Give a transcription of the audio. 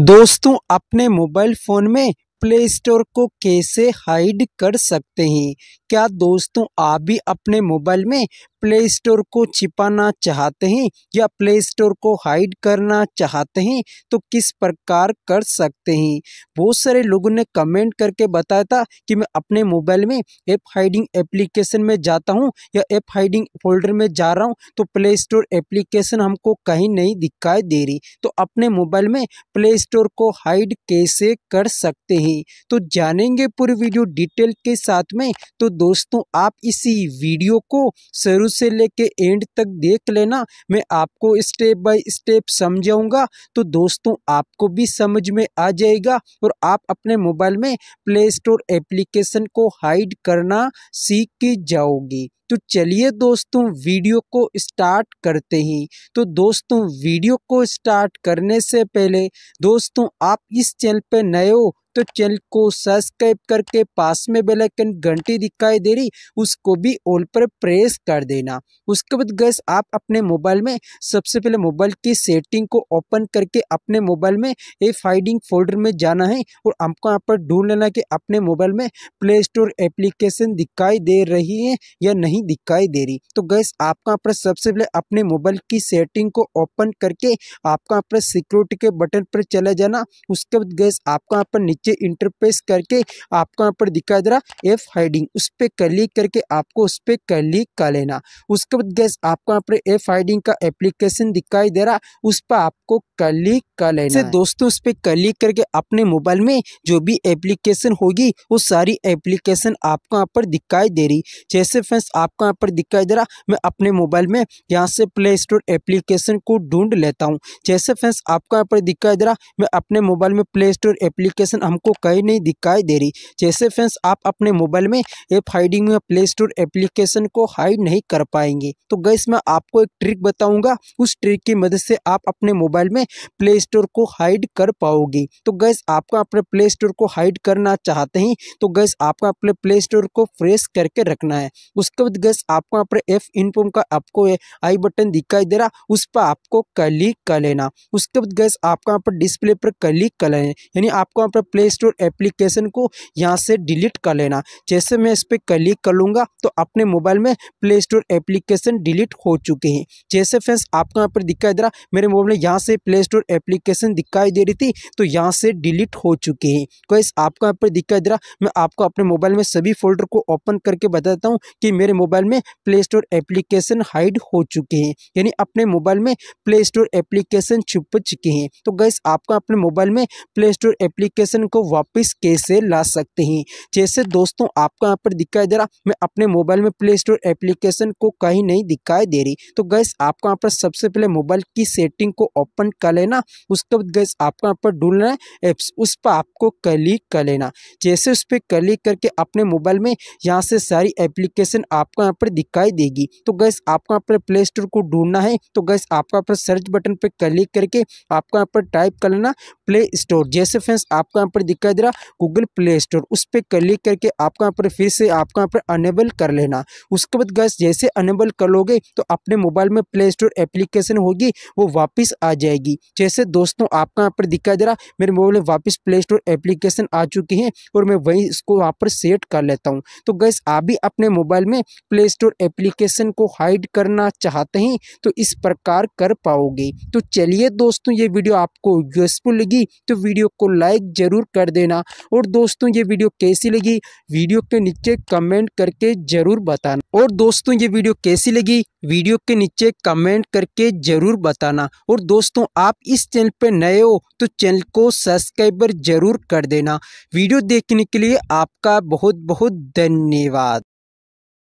दोस्तों अपने mobile phone में प्ले स्टोर को कैसे हाइड कर सकते हैं क्या दोस्तों आप भी अपने मोबाइल में प्ले स्टोर को छिपाना चाहते हैं या प्ले स्टोर को हाइड करना चाहते हैं तो किस प्रकार कर सकते हैं बहुत सारे लोगों ने कमेंट करके बताया था कि मैं अपने मोबाइल में ऐप हाइडिंग एप्लीकेशन में जाता हूँ या ऐप हाइडिंग फोल्डर में जा रहा हूँ तो प्ले स्टोर एप्लीकेशन हमको कहीं नहीं दिखाई दे रही तो अपने मोबाइल में प्ले स्टोर को हाइड कैसे कर सकते हैं तो जानेंगे पूरी वीडियो डिटेल के साथ में तो दोस्तों आप इसी वीडियो को शुरू से लेके एंड तक देख लेना मैं आपको स्टेप बाय स्टेप समझाऊंगा तो दोस्तों आपको भी समझ में आ जाएगा और आप अपने मोबाइल में प्ले स्टोर एप्लीकेशन को हाइड करना सीख जाओगी तो चलिए दोस्तों वीडियो को स्टार्ट करते ही तो दोस्तों वीडियो को स्टार्ट करने से पहले दोस्तों आप इस चैनल पर नए हो तो चैनल को सब्सक्राइब करके पास में बेल आइकन घंटी दिखाई दे रही उसको भी ऑल पर प्रेस कर देना उसके बाद गैस आप अपने मोबाइल में सबसे पहले मोबाइल की सेटिंग को ओपन करके अपने मोबाइल में ए फाइडिंग फोल्डर में जाना है और आपको यहाँ पर ढूंढ लेना कि अपने मोबाइल में प्ले स्टोर एप्लीकेशन दिखाई दे रही है या नहीं नहीं दिखाई दे रही तो गैस आपका प्रेस सबसे पहले अपने मोबाइल की सेटिंग को ओपन करके आपका प्रेस सिक्योरिटी के बटन पर चले जाना उसके बाद गैस आपका पर नीचे इंटरपेस करके आपका पर दिखाई दे रहा एफ हाइडिंग उस पर क्लिक करके आपको उस पर क्लिक कर लेना उसके बाद गैस आपका पर एफ हाइडिंग का एप्लीकेशन दिखाई दे रहा उस पर आपको क्लिक कर लेना दोस्तों उस पर क्लिक करके अपने मोबाइल में जो भी एप्लीकेशन होगी वो सारी एप्लीकेशन आपको यहाँ पर दिखाई दे रही जैसे फ्रेंड्स आपको यहाँ पर दिखाई दे रहा मैं अपने मोबाइल में यहाँ से प्ले स्टोर एप्लीकेशन को ढूंढ लेता हूँ जैसे फ्रेंड्स आपको यहाँ पर दिखाई दे रहा मैं अपने मोबाइल में प्ले स्टोर एप्लीकेशन हमको कहीं नहीं दिखाई दे रही जैसे फ्रेंड्स आप अपने मोबाइल में एप हाइडिंग में प्ले स्टोर एप्लीकेशन को हाइड नहीं कर पाएंगे तो गैस मैं आपको एक ट्रिक बताऊंगा उस ट्रिक की मदद से आप अपने मोबाइल में प्ले स्टोर को हाइड कर पाओगे तो गैस आपका अपने प्ले स्टोर को हाइड करना चाहते हैं तो गैस आपका अपने प्ले स्टोर को फ्रेश करके रखना है उसके बाद बाद गैस आपको यहाँ पर एफ इनफॉर्म का आपको आई बटन दिखाई दे रहा उस पर आपको क्लिक कर लेना उसके बाद गैस आपको यहाँ पर डिस्प्ले पर क्लिक कर लेना यानी आपको यहाँ पर प्ले स्टोर एप्लीकेशन को यहाँ से डिलीट कर लेना जैसे मैं इस पर क्लिक कर लूँगा तो अपने मोबाइल में प्ले स्टोर एप्लीकेशन डिलीट हो चुके हैं जैसे फ्रेंड्स आपको यहाँ पर दिखाई दे रहा मेरे मोबाइल में यहाँ से प्ले स्टोर एप्लीकेशन दिखाई दे रही थी तो यहाँ से डिलीट हो चुके हैं गैस आपको यहाँ पर दिखाई दे रहा मैं आपको अपने मोबाइल में सभी फोल्डर को ओपन करके बताता हूँ कि मेरे मोबाइल में प्ले स्टोर एप्लीकेशन हाइड हो चुके हैं यानी अपने मोबाइल में प्ले स्टोर एप्लीकेशन छुप चुके हैं तो गैस आपका अपने मोबाइल में प्ले स्टोर एप्लीकेशन को वापस कैसे ला सकते हैं जैसे दोस्तों आपको यहाँ पर दिखाई दे रहा मैं अपने मोबाइल में प्ले स्टोर एप्लीकेशन को कहीं नहीं दिखाई दे रही तो गैस आपको यहाँ पर सबसे पहले मोबाइल की सेटिंग को ओपन कर लेना उसके बाद गैस आपको यहाँ पर ढूंढना है एप्स उस पर आपको क्लिक कर लेना जैसे उस पर क्लिक करके अपने मोबाइल में यहाँ से सारी एप्लीकेशन आप आपको यहाँ पर दिखाई देगी तो गैस आपको यहाँ पर प्ले स्टोर को ढूंढना है तो गैस आपको यहाँ पर सर्च बटन पर क्लिक करके आपको यहाँ पर टाइप कर लेना प्ले स्टोर जैसे फ्रेंड्स आपको यहाँ पर दिखाई दे रहा गूगल प्ले स्टोर उस पर क्लिक करके आपको यहाँ पर फिर से आपको यहाँ पर अनेबल कर लेना उसके बाद गैस जैसे अनेबल कर लोगे तो अपने मोबाइल में प्ले स्टोर एप्लीकेशन होगी वो वापस आ जाएगी जैसे दोस्तों आपका यहाँ पर दिखाई दे रहा मेरे मोबाइल में वापस प्ले स्टोर एप्लीकेशन आ चुकी है और मैं वही इसको वहाँ पर सेट कर लेता हूँ तो गैस आप भी अपने मोबाइल में प्ले स्टोर एप्लीकेशन को हाइड करना चाहते हैं तो इस प्रकार कर पाओगे तो चलिए दोस्तों ये वीडियो आपको यूजफुल लगी तो वीडियो को लाइक ज़रूर कर देना और दोस्तों ये वीडियो कैसी लगी वीडियो के नीचे कमेंट करके ज़रूर बताना और दोस्तों ये वीडियो कैसी लगी वीडियो के नीचे कमेंट करके ज़रूर बताना और दोस्तों आप इस चैनल पर नए हो तो चैनल को सब्सक्राइबर ज़रूर कर देना वीडियो देखने के लिए आपका बहुत बहुत धन्यवाद